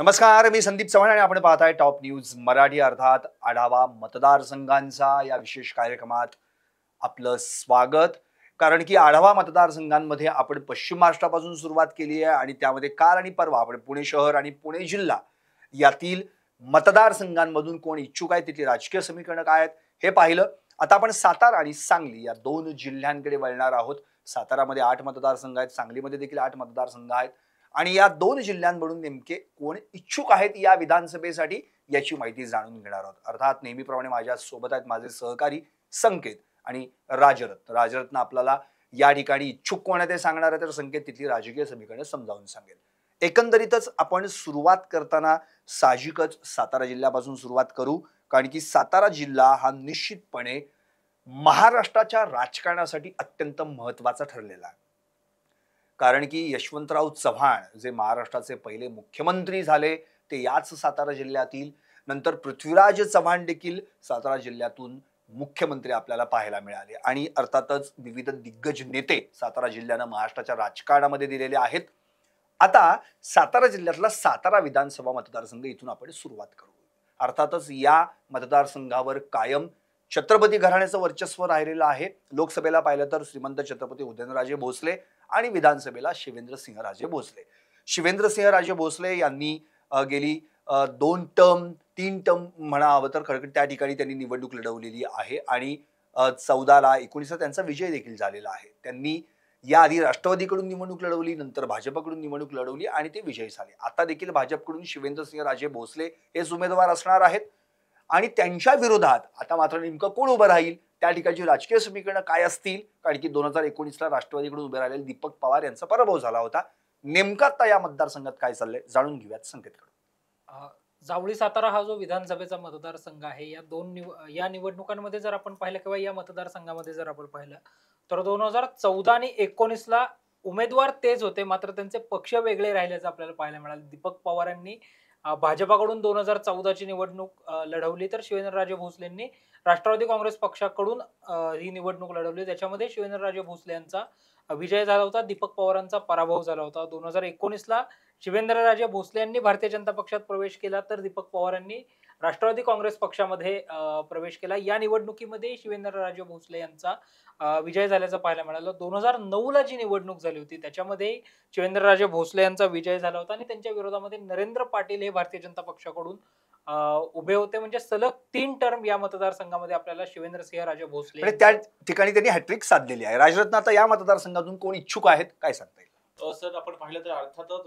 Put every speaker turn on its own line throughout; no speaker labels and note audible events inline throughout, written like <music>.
नमस्कार मी संदीप चव्हाण आणि आपण पाहताय टॉप न्यूज मराठी अर्थात आढावा मतदारसंघांचा या विशेष कार्यक्रमात आपलं स्वागत कारण की आढावा मतदारसंघांमध्ये आपण पश्चिम महाराष्ट्रापासून सुरुवात केली आहे आणि त्यामध्ये काल आणि परवा आपण पुणे शहर आणि पुणे जिल्हा यातील मतदारसंघांमधून कोण इच्छुक आहे तिथली राजकीय समीकरणं काय आहेत हे पाहिलं आता आपण सातारा आणि सांगली या दोन जिल्ह्यांकडे वळणार आहोत सातारामध्ये आठ मतदारसंघ आहेत सांगलीमध्ये देखील आठ मतदारसंघ आहेत आणि या दोन जिल्ह्यांमधून नेमके कोण इच्छुक आहेत या विधानसभेसाठी याची माहिती जाणून घेणार आहोत अर्थात नेहमीप्रमाणे माझ्या सोबत आहेत माझे सहकारी संकेत आणि राजरत्न राजरत्न आपल्याला या ठिकाणी इच्छुक कोण आहे ते सांगणार आहे तर संकेत तिथली राजकीय समीकरण समजावून सांगेल एकंदरीतच आपण सुरुवात करताना साहजिकच सातारा जिल्ह्यापासून सुरुवात करू कारण की सातारा जिल्हा हा निश्चितपणे महाराष्ट्राच्या राजकारणासाठी अत्यंत महत्वाचा ठरलेला आहे कारण की यशवंतराव चव्हाण जे महाराष्ट्राचे पहिले मुख्यमंत्री झाले ते याच सातारा जिल्ह्यातील नंतर पृथ्वीराज चव्हाण देखील सातारा जिल्ह्यातून मुख्यमंत्री आपल्याला पाहायला मिळाले आणि अर्थातच विविध दिग्गज नेते सातारा जिल्ह्यानं महाराष्ट्राच्या राजकारणामध्ये दिलेले आहेत आता सातारा जिल्ह्यातला सातारा विधानसभा मतदारसंघ इथून आपण सुरुवात करू अर्थातच या मतदारसंघावर कायम छत्रपती घराण्याचं वर्चस्व राहिलेलं आहे लोकसभेला पाहिलं तर श्रीमंत छत्रपती उदयनराजे भोसले आणि विधानसभेला शिवेंद्रसिंह राजे भोसले शिवेंद्रसिंह राजे भोसले यांनी गेली दोन टर्म तीन टर्म म्हणावं तर खरं त्या ठिकाणी त्यांनी निवडणूक लढवलेली आहे आणि चौदाला एकोणीसला त्यांचा विजय देखील झालेला आहे त्यांनी याआधी राष्ट्रवादीकडून निवडणूक लढवली नंतर भाजपकडून निवडणूक लढवली आणि ते विजयी झाले आता देखील भाजपकडून शिवेंद्रसिंह राजे भोसले हेच उमेदवार असणार आहेत आणि त्यांच्या विरोधात आता मात्र नेमकं कोण उभं राहील त्या ठिकाणची राजकीय समीकरणं काय असतील कारण की दोन हजार एकोणीसला राष्ट्रवादीकडून उभे राहिलेले दीपक पवार यांचा पराभव झाला होता नेमका आता या मतदारसंघात काय चाललंय जाणून घेऊयात संकेतकडून
जावळी सातारा हा जो विधानसभेचा मतदारसंघ आहे या दोन निव या निवडणुकांमध्ये जर आपण पाहिलं किंवा या मतदारसंघामध्ये जर आपण पाहिलं तर दोन हजार चौदा आणि एकोणीसला उमेदवार तेच होते मात्र त्यांचे पक्ष वेगळे राहिल्याचं आपल्याला पाहायला मिळालं दीपक पवारांनी भाजपाकडून दोन हजार चौदाची निवडणूक लढवली तर शिवेंद्रराजे भोसलेंनी राष्ट्रवादी काँग्रेस पक्षाकडून ही निवडणूक लढवली त्याच्यामध्ये शिवेंद्रराजे भोसले यांचा विजय झाला होता दीपक पवारांचा पराभव झाला होता दोन हजार एकोणीसला शिवेंद्रराजे भोसले यांनी भारतीय जनता पक्षात प्रवेश केला तर दीपक पवारांनी राष्ट्रवादी काँग्रेस पक्षामध्ये प्रवेश केला या निवडणुकीमध्ये शिवेंद्रराजे भोसले यांचा विजय झाल्याचं पाहायला मिळालं दोन हजार नऊला जी निवडणूक झाली होती त्याच्यामध्ये शिवेंद्रराजे भोसले यांचा विजय झाला होता आणि त्यांच्या विरोधामध्ये नरेंद्र पाटील हे भारतीय जनता पक्षाकडून उभे होते म्हणजे सलग तीन टर्म या मतदारसंघामध्ये आपल्याला सिंह राजे भोसले म्हणजे त्या
ठिकाणी त्यांनी हॅट्रिक साधलेली आहे राजरत्न आता या मतदारसंघातून कोण इच्छुक आहेत काय सांगता
येईल सर आपण पाहिलं तर अर्थातच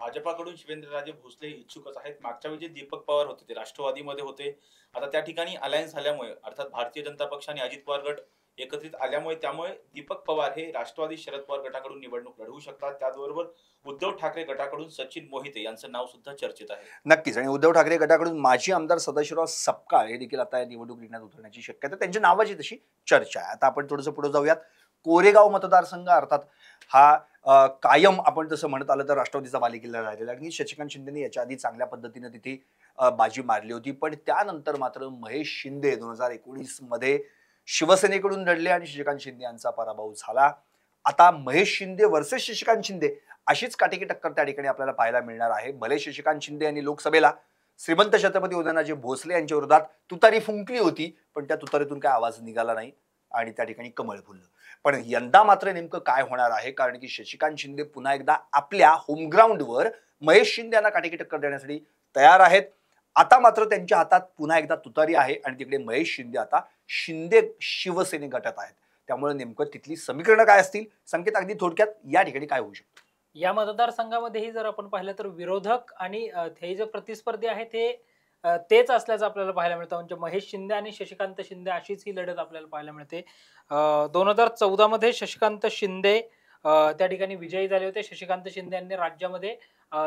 भाजपाकडून शिवेंद्रराजे भोसले इच्छुकच आहेत मागच्या वेळी जे दीपक पवार होते ते राष्ट्रवादीमध्ये होते आता त्या ठिकाणी अलायन्स झाल्यामुळे अर्थात भारतीय जनता पक्ष आणि अजित पवार गट एकत्रित आल्यामुळे त्यामुळे दीपक पवार हे राष्ट्रवादी शरद पवार गटाकडून निवडणूक लढवू शकतात त्याचबरोबर उद्धव ठाकरे गटाकडून सचिन मोहिते यांचं नाव सुद्धा चर्चेत आहे
नक्कीच आणि उद्धव ठाकरे गटाकडून माजी आमदार सदाशिवराव सपकाळ हे देखील आता या निवडणूक लिहिण्यात उतरण्याची शक्यता त्यांच्या नावाची तशी चर्चा आहे आता आपण थोडंसं पुढे जाऊयात कोरेगाव मतदारसंघ अर्थात हा कायम आपण जसं म्हणत आलं तर राष्ट्रवादीचा बालेकिल्ला राहिलेला आणि शशिकांत शिंदेने याच्या आधी चांगल्या पद्धतीने तिथे बाजी मारली होती पण त्यानंतर मात्र महेश शिंदे दोन हजार एकोणीसमध्ये शिवसेनेकडून लढले आणि शशिकांत शिंदे यांचा पराभव झाला आता महेश शिंदे वर्सेस शशिकांत शिंदे अशीच काटेकी टक्कर त्या ठिकाणी आपल्याला पाहायला मिळणार आहे भले शशिकांत शिंदे यांनी लोकसभेला श्रीमंत छत्रपती उदयनाजी भोसले यांच्या विरोधात तुतारी फुंकली होती पण त्या तुतारीतून काय आवाज निघाला नाही आणि त्या ठिकाणी कमळ फुललं पण यंदा मात्र नेमकं काय होणार आहे कारण की शशिकांत शिंदे पुन्हा एकदा आपल्या होमग्राऊंडवर महेश शिंदे यांना काटेकी टक्कर देण्यासाठी तयार आहेत आता मात्र त्यांच्या हातात पुन्हा एकदा तुतारी आहे आणि तिकडे महेश शिंदे आता शिंदे शिवसेने गटात आहेत त्यामुळे नेमकं तिथली समीकरणं काय असतील संकेत अगदी थोडक्यात या ठिकाणी काय होऊ शकतं
या मतदारसंघामध्येही जर आपण पाहिलं तर विरोधक आणि हे जे प्रतिस्पर्धी आहेत ते तेच असल्याचं आपल्याला पाहायला मिळतं म्हणजे महेश शिंदे आणि शशिकांत शिंदे अशीच ही लढत आपल्याला पाहायला मिळते दोन हजार चौदामध्ये शशिकांत शिंदे त्या ठिकाणी विजयी झाले होते शशिकांत शिंदे यांनी राज्यामध्ये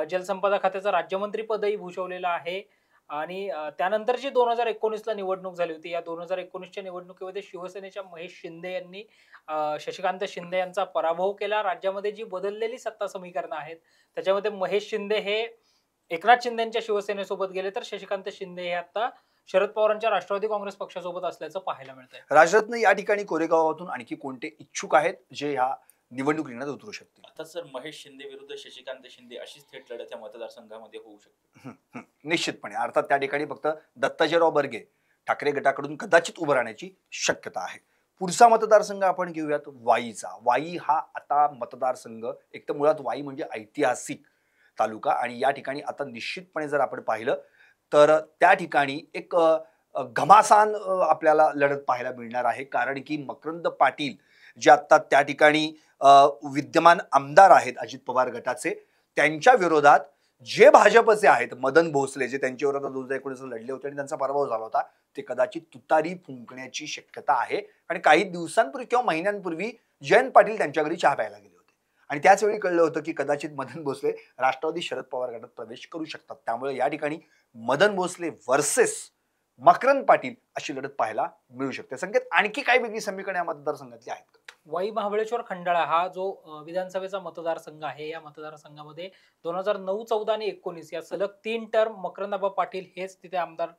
जलसंपदा खात्याचं राज्यमंत्री पदही भूषवलेलं आहे आणि त्यानंतर जी दोन हजार एकोणीसला निवडणूक झाली होती या दोन हजार एकोणीसच्या निवडणुकीमध्ये शिवसेनेच्या महेश शिंदे यांनी शशिकांत शिंदे यांचा पराभव केला राज्यामध्ये जी बदललेली सत्ता समीकरणं आहेत त्याच्यामध्ये महेश शिंदे हे एकनाथ शिंदेच्या शिवसेनेसोबत गेले तर शशिकांत शिंदे हे आता शरद पवारांच्या राष्ट्रवादी काँग्रेस पक्षासोबत असल्याचं पाहायला मिळतंय
राजरत्न या ठिकाणी कोरेगावातून आणखी कोणते इच्छुक आहेत जे ह्या निवडणूक रिंगणात उतरू शकतील
आता सर महेश शिंदे विरुद्ध शशिकांत शिंदे अशीच थेट लढत या मतदारसंघामध्ये
होऊ शकते निश्चितपणे अर्थात त्या ठिकाणी फक्त दत्ताजीराव बर्गे ठाकरे गटाकडून कदाचित उभं राहण्याची शक्यता आहे पुढचा मतदारसंघ आपण घेऊयात वाईचा वाई हा आता मतदारसंघ एक तर मुळात वाई म्हणजे ऐतिहासिक तालुका आणि या ठिकाणी आता निश्चितपणे जर आपण पाहिलं तर त्या ठिकाणी एक घमासान आपल्याला लढत पाहायला मिळणार आहे कारण की मकरंद पाटील जे आत्ता त्या ठिकाणी विद्यमान आमदार आहेत अजित पवार गटाचे त्यांच्या विरोधात जे भाजपचे आहेत मदन भोसले जे त्यांच्या विरोधात दोन हजार एकोणीस लढले होते आणि त्यांचा पराभव झाला होता ते कदाचित तुतारी फुंकण्याची शक्यता आहे आणि काही दिवसांपूर्वी किंवा महिन्यांपूर्वी जयंत पाटील त्यांच्या घरी चहा प्यायला गेले आणि त्याचवेळी कळलं होतं की कदाचित मदन भोसले राष्ट्रवादी शरद पवार गटात प्रवेश करू शकतात त्यामुळे या ठिकाणी मदन भोसले वर्सेस मकरंद पाटील अशी लढत पाहायला मिळू शकते संकेत
आणखी काही वेगळी समीकरण या मतदारसंघातली आहेत वाई महाबळेश्वर खंडाळा हा जो विधानसभेचा मतदारसंघ आहे या मतदारसंघामध्ये दोन हजार नऊ चौदा आणि एकोणीस या सलग तीन टर्म मकरंदाबा पाटील हेच तिथे आमदार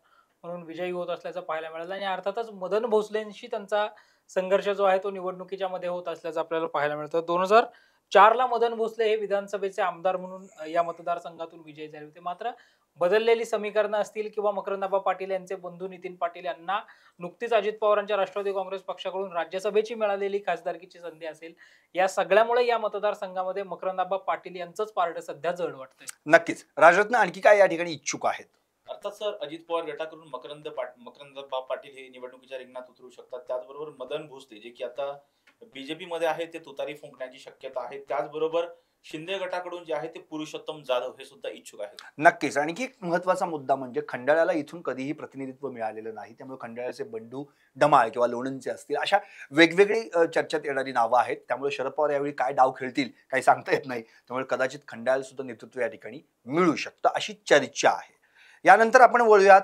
म्हणून विजयी होत असल्याचं पाहायला मिळालं आणि अर्थातच मदन भोसलेंशी त्यांचा संघर्ष जो आहे तो निवडणुकीच्या मध्ये होत असल्याचं आपल्याला पाहायला मिळतं दोन हजार चारला मदन भोसले हे विधानसभेचे आमदार म्हणून या मतदारसंघातून विजयी झाले होते मात्र बदललेली समीकरणं असतील किंवा मकरंदाबा पाटील यांचे बंधू नितीन पाटील यांना नुकतीच अजित पवारांच्या राष्ट्रवादी काँग्रेस पक्षाकडून राज्यसभेची मिळालेली खासदारकीची संधी असेल या सगळ्यामुळे या मतदारसंघामध्ये मकरंदाबा पाटील यांचंच पार्ट सध्या जड वाटतंय
नक्कीच राजरत्न आणखी काय या ठिकाणी इच्छुक आहेत
आता सर अजित पवार गटाकडून मकरंद मकरंद बाब पाटील हे
निवडणुकीच्या रिंगणात उतरू शकतात त्याचबरोबर मदन भोसले जे की आता बीजेपी मध्ये आहे ते तुतारी फुंकण्याची शक्यता आहे त्याचबरोबर शिंदे गटाकडून जे आहे ते पुरुषोत्तम जाधव हे सुद्धा इच्छुक आहेत
नक्कीच आणखी एक महत्वाचा मुद्दा म्हणजे खंडाळ्याला इथून कधीही प्रतिनिधित्व मिळालेलं नाही त्यामुळे खंडाळ्याचे बंडू डमाळ किंवा लोणंचे असतील अशा वेगवेगळी चर्चेत येणारी नावं आहेत त्यामुळे शरद पवार यावेळी काय डाव खेळतील काही सांगता येत नाही त्यामुळे कदाचित खंडाळ्याला सुद्धा नेतृत्व या ठिकाणी मिळू शकतं अशी चर्चा आहे यानंतर आपण वळूयात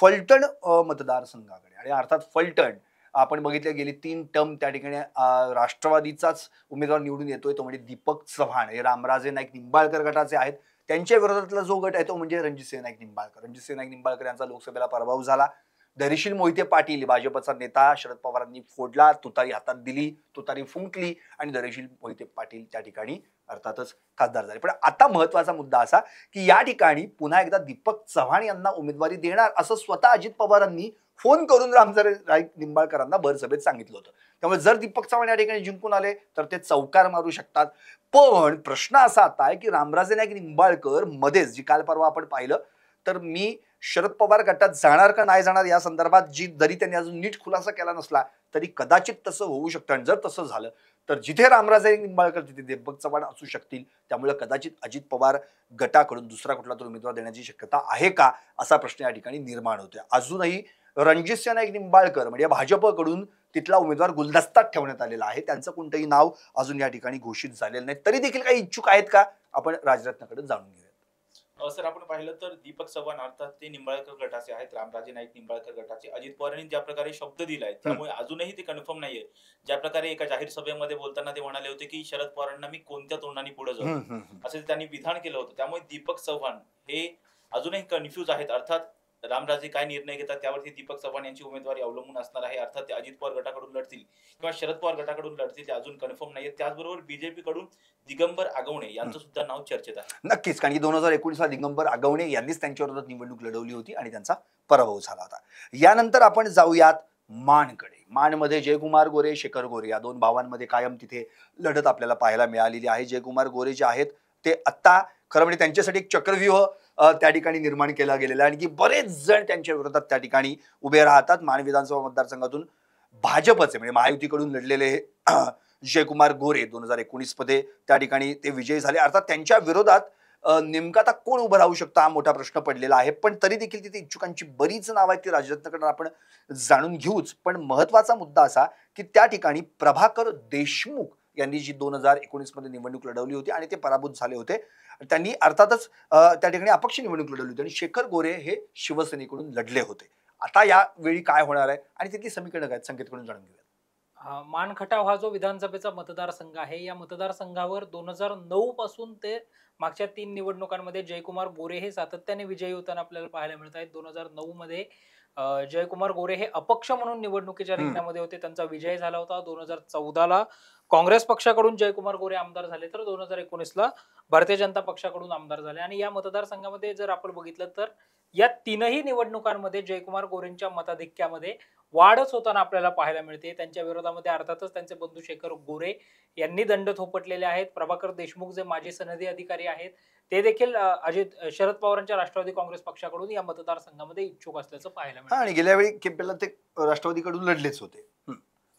फलटण मतदारसंघाकडे आणि अर्थात फलटण आपण बघितले गेली तीन टर्म त्या ठिकाणी राष्ट्रवादीचाच उमेदवार निवडून येतोय तो म्हणजे दीपक चव्हाण हे रामराजे नाईक निंबाळकर गटाचे आहेत त्यांच्या विरोधातला जो गट आहे तो म्हणजे रणजितसिंह नाईक निंबाळकर रणजितसिंह नाईक निंबाळकर यांचा लोकसभेला पराभव झाला धैर्यशील मोहिते पाटील भाजपचा नेता शरद पवारांनी फोडला तुतारी हातात दिली तुतारी फुंकली आणि धैर्यशील मोहिते पाटील त्या ठिकाणी अर्थातच खासदार झाले पण आता महत्वाचा मुद्दा असा की या ठिकाणी पुन्हा एकदा दीपक चव्हाण यांना उमेदवारी देणार असं स्वतः अजित पवारांनी फोन करून रामसरे राईक निंबाळकरांना भरसभेत सांगितलं होतं त्यामुळे जर दीपक चव्हाण या ठिकाणी जिंकून आले तर ते चौकार मारू शकतात पण प्रश्न असा आता आहे की रामराजे नाईक निंबाळकर मध्येच जी काल परवा आपण पाहिलं तर मी शरद पवार गटात जाणार का नाही जाणार या संदर्भात जी जरी त्यांनी अजून नीट खुलासा केला नसला तरी कदाचित तसं होऊ शकतं आणि जर तसं झालं तर जिथे रामराजे निंबाळकर तिथे दीपक चव्हाण असू शकतील त्यामुळे कदाचित अजित पवार गटाकडून दुसरा कुठला तरी उमेदवार देण्याची शक्यता आहे का असा प्रश्न या ठिकाणी निर्माण होतोय अजूनही रणजित नाईक निंबाळकर म्हणजे भाजपकडून तिथला उमेदवार गुलदस्तात ठेवण्यात आलेला आहे त्यांचं कोणतंही नाव अजून या ठिकाणी घोषित झालेलं नाही तरी देखील काही इच्छुक आहेत का आपण राजरत्नाकडे जाणून घेऊया
सर आपण पाहिलं तर दीपक चव्हाण अर्थात ते निंबाळकर गटाचे आहेत रामराजे नाईक निंबाळकर गटाचे अजित पवार यांनी ज्या प्रकारे शब्द दिला आहे त्यामुळे अजूनही ते कन्फर्म नाहीये ज्या प्रकारे एका जाहीर सभेमध्ये बोलताना ते म्हणाले होते की शरद पवारांना मी कोणत्या तोंडाने पुढे जाऊ असं त्यांनी विधान केलं होतं त्यामुळे दीपक चव्हाण हे अजूनही कन्फ्यूज आहेत अर्थात रामराजे काय निर्णय घेतात त्यावरती दीपक चव्हाण यांची उमेदवारी अवलंबून असणार आहे अर्थात ते अजित पवार गटाकडून लढतील किंवा शरद पवार गटाकडून लढतील ते अजून कन्फर्म नाही त्याचबरोबर बीजेपी कडून दिगंबर आगवणे यांचं सुद्धा नाव चर्चेत आहे
नक्कीच कारण की दोन हजार एकोणीसला दिगंबर आगवणे यांनीच त्यांच्यावर निवडणूक लढवली होती आणि त्यांचा पराभव झाला होता यानंतर आपण जाऊयात मानकडे मध्ये जयकुमार गोरे शेखर गोरे या दोन भावांमध्ये कायम तिथे लढत आपल्याला पाहायला मिळालेली आहे जयकुमार गोरे जे आहेत ते आत्ता खरं म्हणजे त्यांच्यासाठी एक चक्रव्यूह त्या ठिकाणी निर्माण केला गेलेला आहे आणखी बरेच जण त्यांच्या विरोधात त्या ठिकाणी उभे राहतात माण विधानसभा मतदारसंघातून भाजपचे म्हणजे महायुतीकडून लढलेले <clears throat> जयकुमार गोरे दोन हजार एकोणीसमध्ये त्या ठिकाणी ते विजयी झाले अर्थात त्यांच्या विरोधात नेमका आता कोण उभं राहू शकतं हा मोठा प्रश्न पडलेला आहे पण तरी देखील तिथे इच्छुकांची बरीच नाव आहेत ती राजरत्नकडून आपण जाणून घेऊच पण महत्त्वाचा मुद्दा असा की त्या ठिकाणी प्रभाकर देशमुख यांनी जी दोन हजार मध्ये निवडणूक लढवली होती आणि ते पराभूत झाले होते त्यांनी अर्थातच त्या ठिकाणी अपक्ष निवडणूक लढवली होती आणि शेखर गोरे हे शिवसेनेकडून लढले होते आता या वेळी काय होणार आहे आणि तिथली समीकरण काय संकेतकडून जाणून
घेऊया मान हा जो विधानसभेचा मतदारसंघ आहे या मतदारसंघावर दोन हजार नऊ पासून ते मागच्या तीन निवडणुकांमध्ये जयकुमार गोरे हे सातत्याने विजयी होताना आपल्याला पाहायला मिळत आहेत दोन हजार नऊ मध्ये जयकुमार गोरे हे अपक्ष म्हणून निवडणुकीच्या रिंगणामध्ये होते त्यांचा विजय झाला होता दोन हजार चौदाला काँग्रेस पक्षाकडून जयकुमार गोरे आमदार झाले तर दोन हजार एकोणीसला भारतीय जनता पक्षाकडून आमदार झाले आणि या मतदारसंघामध्ये जर आपण बघितलं तर या तीनही निवडणुकांमध्ये जयकुमार गोरेंच्या मताधिक्यामध्ये वाढच होताना आपल्याला पाहायला मिळते त्यांच्या विरोधामध्ये अर्थातच त्यांचे बंधू शेखर गोरे यांनी दंड थोपटलेले आहेत प्रभाकर देशमुख जे माजी सनदी अधिकारी आहेत ते देखील अजित शरद पवारांच्या राष्ट्रवादी काँग्रेस पक्षाकडून या मतदारसंघामध्ये इच्छुक असल्याचं पाहायला मिळतं आणि
गेल्या वेळी केपेला ते राष्ट्रवादीकडून लढलेच होते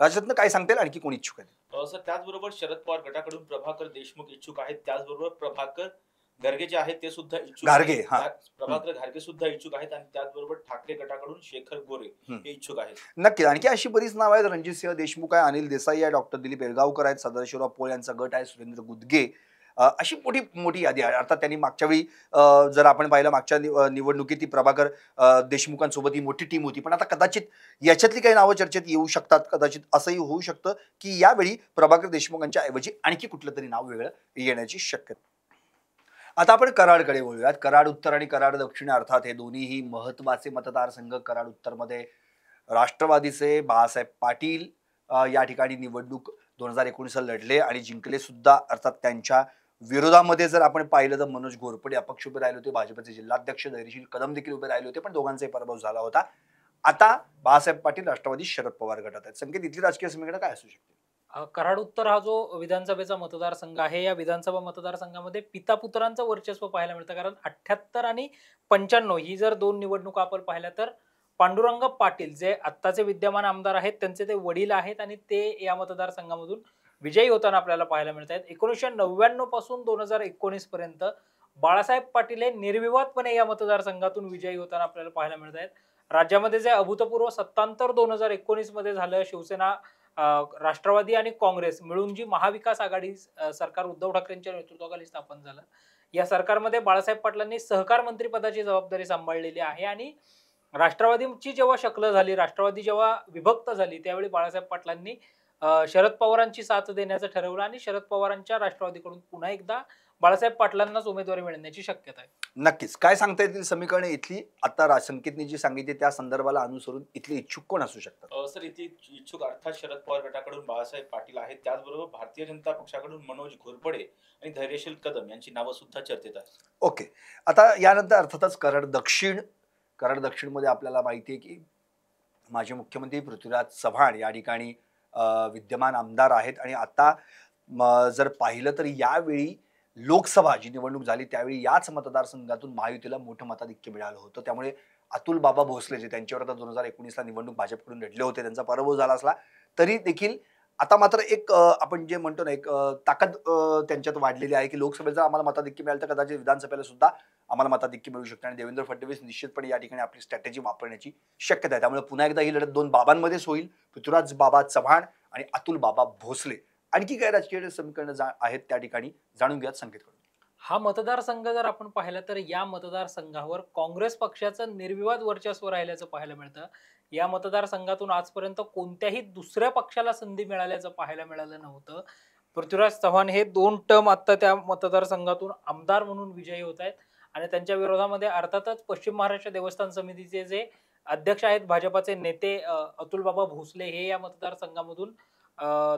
राजरत्न काय सांगतील आणखी कोणी इच्छुक
आहे सर त्याचबरोबर शरद पवार
गटाकडून प्रभाकर देशमुख इच्छुक आहेत त्याचबरोबर प्रभाकर गर्गे जे आहेत ते सुद्धा इच्छुक गार्गे प्रभाकर घारगे सुद्धा इच्छुक आहेत आणि त्याचबरोबर ठाकरे गटाकडून शेखर गोरे हे इच्छुक आहेत
नक्की आणखी अशी बरीच नाव आहेत रणजित सिंह देशमुख आहे अनिल देसाई आहे डॉक्टर दिलीप एळगावकर आहेत सदाशिवराव पोळ यांचा गट आहे सुरेंद्र गुदगे अशी मोठी मोठी यादी आहे अर्थात त्यांनी मागच्या वेळी जर आपण पाहिलं मागच्या निवडणुकीत ती प्रभाकर देशमुखांसोबत ही मोठी टीम होती पण आता कदाचित याच्यातली काही नावं चर्चेत येऊ शकतात कदाचित असंही होऊ शकतं की यावेळी प्रभाकर देशमुखांच्या ऐवजी आणखी कुठलं तरी नाव वेगळं येण्याची शक्यता आता आपण कराडकडे बोलूयात कराड उत्तर आणि कराड दक्षिण अर्थात हे दोन्हीही महत्वाचे मतदारसंघ कराड उत्तरमध्ये राष्ट्रवादीचे बाळासाहेब पाटील या ठिकाणी निवडणूक दोन हजार एकोणीसला लढले आणि जिंकले सुद्धा अर्थात त्यांच्या विरोधामध्ये जर आपण पाहिलं तर मनोज घोरपडे अपक्ष उभे राहिले होते भाजपचे जिल्हाध्यक्ष धैर्यशील कदम देखील उभे राहिले होते पण दोघांचाही पराभव झाला होता आता बाळासाहेब पाटील राष्ट्रवादी शरद पवार गटात आहेत संकेत इथली राजकीय समीकरण काय असू
शकते कराड उत्तर हा जो विधानसभेचा मतदारसंघ आहे या विधानसभा मतदारसंघामध्ये पिता पुत्रांचं वर्चस्व पाहायला मिळतं कारण अठ्ठ्याहत्तर आणि पंच्याण्णव ही जर दोन निवडणूक आपण पाहिल्या तर पांडुरंग पाटील जे आत्ताचे विद्यमान आमदार आहेत त्यांचे ते वडील आहेत आणि ते या मतदारसंघामधून विजयी होताना आपल्याला पाहायला मिळत आहेत एकोणीसशे नव्याण्णव पासून दोन हजार एकोणीस पर्यंत बाळासाहेब पाटील हे निर्विवादपणे या मतदारसंघातून विजयी होताना आपल्याला पाहायला मिळत आहेत राज्यामध्ये जे अभूतपूर्व सत्तांतर दोन हजार एकोणीस मध्ये झालं शिवसेना राष्ट्रवादी आणि काँग्रेस मिळून जी महाविकास आघाडी सरकार उद्धव ठाकरेंच्या नेतृत्वाखाली स्थापन झालं या सरकारमध्ये बाळासाहेब पाटलांनी सहकार मंत्रीपदाची जबाबदारी सांभाळलेली आहे आणि राष्ट्रवादीची जेव्हा शकलं झाली राष्ट्रवादी जेव्हा विभक्त झाली त्यावेळी बाळासाहेब पाटलांनी शरद पवारांची साथ देण्याचं ठरवलं आणि शरद पवारांच्या राष्ट्रवादीकडून पुन्हा एकदा बाळासाहेब पाटलांनाच उमेदवारी मिळण्याची शक्यता आहे
नक्कीच काय सांगता येतील समीकरणे इथली आता संकेतने जी सांगितली त्या संदर्भाला अनुसरून इथले इच्छुक कोण असू
शकतात सर इथे इच्छुक अर्थात शरद पवार गटाकडून बाळासाहेब पाटील आहेत त्याचबरोबर भारतीय जनता पक्षाकडून मनोज घोरपडे आणि धैर्यशील कदम यांची नावं सुद्धा चर्चेत आहेत
ओके आता यानंतर अर्थातच कराड दक्षिण कराड दक्षिणमध्ये आपल्याला माहिती आहे की माजी मुख्यमंत्री पृथ्वीराज चव्हाण या ठिकाणी विद्यमान आमदार आहेत आणि आता जर पाहिलं तर यावेळी लोकसभा जी निवडणूक झाली त्यावेळी याच मतदारसंघातून महायुतीला मोठं मताधिक्य मिळालं होतं त्यामुळे अतुल बाबा भोसले जे त्यांच्यावर आता दोन हजार एकोणीसला निवडणूक भाजपकडून लढले होते त्यांचा पराभव झाला असला तरी देखील आता मात्र एक आपण जे म्हणतो ना एक ताकद त्यांच्यात वाढलेली आहे की लोकसभेत जर आम्हाला मताधिक्य मिळालं तर कदाचित विधानसभेला सुद्धा आम्हाला मताधिक्य मिळू शकते आणि देवेंद्र फडणवीस निश्चितपणे या ठिकाणी आपली स्ट्रॅटेजी वापरण्याची शक्यता आहे त्यामुळे पुन्हा एकदा ही लढत दोन बाबांमध्येच होईल पृथ्वीराज बाबा चव्हाण आणि अतुल बाबा भोसले आणखी काय राजकीय समीकरण आहेत त्या ठिकाणी जाणून घ्यात संकेत
हा मतदारसंघ जर आपण पाहिला तर या मतदारसंघावर काँग्रेस पक्षाचं निर्विवाद वर्चस्व राहिल्याचं पाहायला मिळतं या मतदारसंघातून आजपर्यंत कोणत्याही दुसऱ्या पक्षाला संधी मिळाल्याचं पाहायला मिळालं नव्हतं पृथ्वीराज चव्हाण हे दोन टर्म आत्ता त्या मतदारसंघातून आमदार म्हणून विजयी होत आहेत आणि त्यांच्या विरोधामध्ये अर्थातच पश्चिम महाराष्ट्र देवस्थान समितीचे जे अध्यक्ष आहेत भाजपाचे नेते अतुलबाबा भोसले हे या मतदारसंघामधून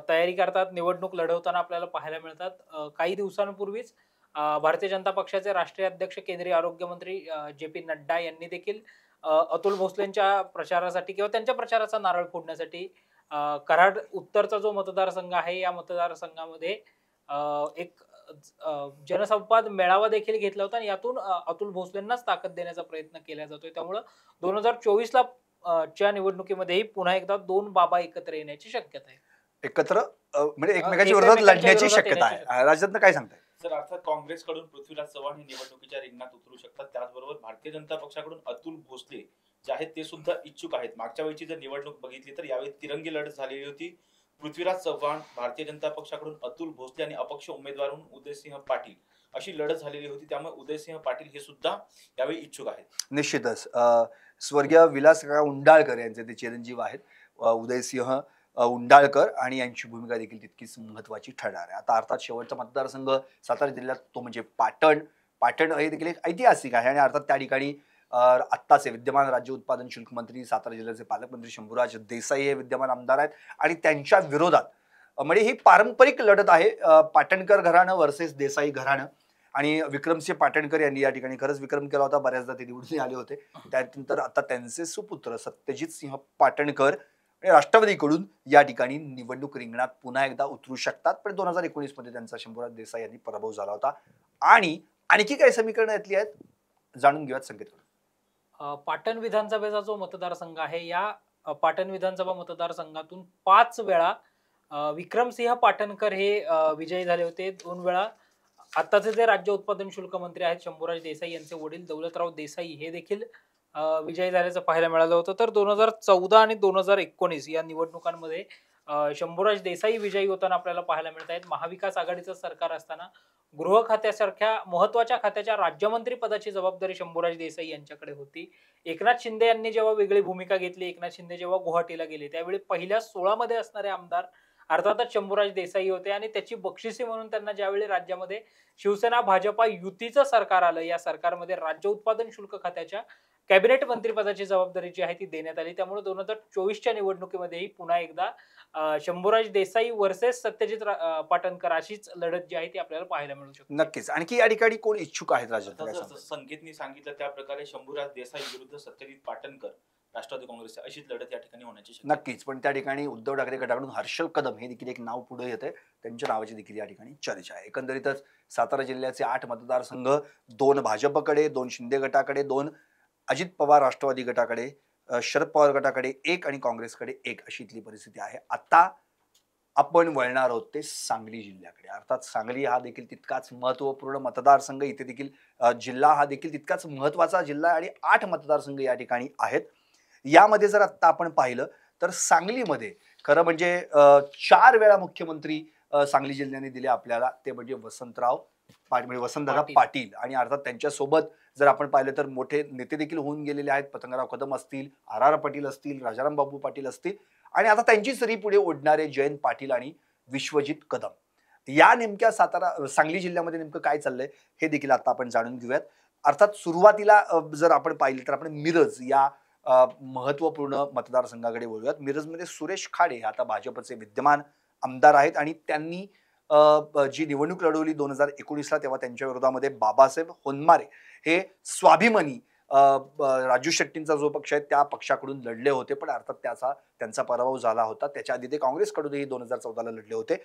तयारी करतात निवडणूक लढवताना आपल्याला पाहायला मिळतात काही दिवसांपूर्वीच भारतीय जनता पक्षाचे राष्ट्रीय अध्यक्ष केंद्रीय आरोग्य मंत्री जे पी नड्डा यांनी देखील अतुल भोसलेंच्या प्रचारासाठी किंवा त्यांच्या प्रचाराचा नारळ फोडण्यासाठी कराड उत्तरचा जो मतदारसंघ आहे या मतदारसंघामध्ये एक जनसंवाद मेळावा देखील घेतला होता आणि यातून अतुल भोसलेंनाच ताकद देण्याचा प्रयत्न केला जातोय त्यामुळं दोन हजार चोवीसला च्या निवडणुकीमध्येही पुन्हा एकदा दोन बाबा एकत्र येण्याची शक्यता आहे
एकत्र म्हणजे एकमेकांची लढण्याची शक्यता आहे काय सांगताय
तर अर्थात काँग्रेसकडून पृथ्वीराज चव्हाण हे निवडणुकीच्या रिंगणात उतरू शकतात त्याचबरोबर भारतीय जनता पक्षाकडून अतुल भोसले जे आहेत ते सुद्धा इच्छुक आहेत मागच्या वेळीची जर निवडणूक बघितली तर यावेळी तिरंगी लढत झालेली होती पृथ्वीराज चव्हाण भारतीय जनता पक्षाकडून अतुल भोसले आणि अपक्ष उमेदवार म्हणून उदयसिंह पाटील अशी लढत झालेली होती त्यामुळे उदयसिंह पाटील हे सुद्धा यावेळी इच्छुक आहेत
निश्चितच स्वर्गीय विलासराव उंडाळकर यांचे ते चिरंजीव आहेत उदयसिंह उंडाळकर आणि यांची भूमिका देखील तितकीच महत्त्वाची ठरणार आहे आता अर्थात शेवटचा मतदारसंघ सातारा जिल्ह्यात तो म्हणजे पाटण पाटण हे देखील एक ऐतिहासिक आहे आणि अर्थात त्या ठिकाणी आत्ताचे विद्यमान राज्य उत्पादन शुल्क मंत्री सातारा जिल्ह्याचे पालकमंत्री शंभूराज देसाई हे विद्यमान आमदार आहेत आणि त्यांच्या विरोधात म्हणजे ही पारंपरिक लढत आहे पाटणकर घराणं वर्सेस देसाई घराणं आणि विक्रमसिंह पाटणकर यांनी या ठिकाणी खरंच विक्रम केला होता बऱ्याचदा ते निवडून आले होते त्यानंतर आता त्यांचे सुपुत्र सत्यजित सिंह पाटणकर राष्ट्रवादीकडून या ठिकाणी निवडणूक रिंगणात पुन्हा एकदा उतरू शकतात पण दोन हजार एकोणीसमध्ये त्यांचा शंभूराज देसाई यांनी पराभव झाला होता आणि आणखी काही समीकरणं यातली आहेत जाणून घेऊयात संकेत
पाटण विधानसभेचा जो मतदारसंघ आहे या पाटण विधानसभा मतदारसंघातून पाच वेळा विक्रमसिंह पाटणकर हे विजयी झाले होते दोन वेळा आताचे जे राज्य उत्पादन शुल्क मंत्री आहेत शंभूराज देसाई यांचे वडील दौलतराव देसाई हे देखील विजयी झाल्याचं पाहायला मिळालं होतं तर दोन हजार चौदा आणि दोन हजार एकोणीस या निवडणुकांमध्ये शंभूराज देसाई विजयी होताना आपल्याला पाहायला मिळत आहेत महाविकास आघाडीचं सरकार असताना गृह खात्यासारख्या महत्वाच्या खात्याच्या राज्यमंत्री पदाची जबाबदारी शंभूराज देसाई यांच्याकडे होती एकनाथ शिंदे यांनी जेव्हा वेगळी भूमिका घेतली एकनाथ शिंदे जेव्हा गुवाहाटीला गेले त्यावेळी पहिल्या सोळामध्ये असणारे आमदार अर्थातच शंभूराज देसाई होते आणि त्याची बक्षिसी म्हणून त्यांना ज्यावेळी राज्यामध्ये शिवसेना भाजपा युतीचं सरकार आलं या सरकारमध्ये राज्य उत्पादन शुल्क खात्याच्या कॅबिनेट मंत्रीपदाची जबाबदारी जी आहे ती देण्यात आली त्यामुळे दोन हजार चोवीसच्या निवडणुकीमध्येही पुन्हा एकदा शंभूराज देसाई वर्सेस सत्यजित पाटणकर अशीच लढत जी आहे ती आपल्याला पाहायला मिळू
शकते नक्कीच आणखी या ठिकाणी कोण इच्छुक आहेत राजन
संगीतनी सांगितलं
त्या प्रकारे शंभूराज देसाई विरुद्ध सत्यजित पाटणकर राष्ट्रवादी काँग्रेस अशीच लढत या ठिकाणी होण्याची
नक्कीच पण त्या ठिकाणी उद्धव ठाकरे गटाकडून हर्षल कदम हे देखील एक नाव पुढे येते त्यांच्या नावाची देखील या ठिकाणी चर्चा आहे एकंदरीतच सातारा जिल्ह्याचे आठ मतदारसंघ दोन भाजपकडे दोन शिंदे गटाकडे दोन अजित पवार राष्ट्रवादी गटाकडे शरद पवार गटाकडे एक आणि काँग्रेसकडे एक अशी इथली परिस्थिती आहे आता आपण वळणार आहोत ते सांगली जिल्ह्याकडे अर्थात सांगली हा देखील तितकाच महत्त्वपूर्ण मतदारसंघ इथे देखील जिल्हा हा देखील तितकाच महत्वाचा जिल्हा आणि आठ मतदारसंघ या ठिकाणी आहेत यामध्ये जर आत्ता आपण पाहिलं तर सांगलीमध्ये खरं म्हणजे चार वेळा मुख्यमंत्री सांगली जिल्ह्याने दिले आपल्याला ते म्हणजे वसंतराव म्हणजे वसंतराव पाटील आणि अर्थात त्यांच्यासोबत जर आपण पाहिलं तर मोठे नेते देखील होऊन गेलेले आहेत पतंगराव कदम असतील आर आर पाटील असतील राजाराम बाबू पाटील असतील आणि आता त्यांची सरी पुढे ओढणारे जयंत पाटील आणि विश्वजित कदम या नेमक्या सातारा सांगली जिल्ह्यामध्ये नेमकं काय चाललंय हे देखील आता आपण जाणून घेऊयात अर्थात सुरुवातीला जर आपण पाहिलं तर आपण मिरज या महत्वपूर्ण मतदारसंघाकडे वळूयात मिरजमध्ये सुरेश खाडे आता भाजपचे विद्यमान आमदार आहेत आणि त्यांनी जी निवडणूक लढवली दोन हजार एकोणीसला तेव्हा त्यांच्या विरोधामध्ये बाबासाहेब होनमारे हे स्वाभिमानी राजू शेट्टींचा जो पक्ष आहे त्या पक्षाकडून लढले होते पण अर्थात त्याचा त्यांचा पराभव झाला होता त्याच्या आधी ते काँग्रेसकडूनही दोन हजार चौदाला लढले होते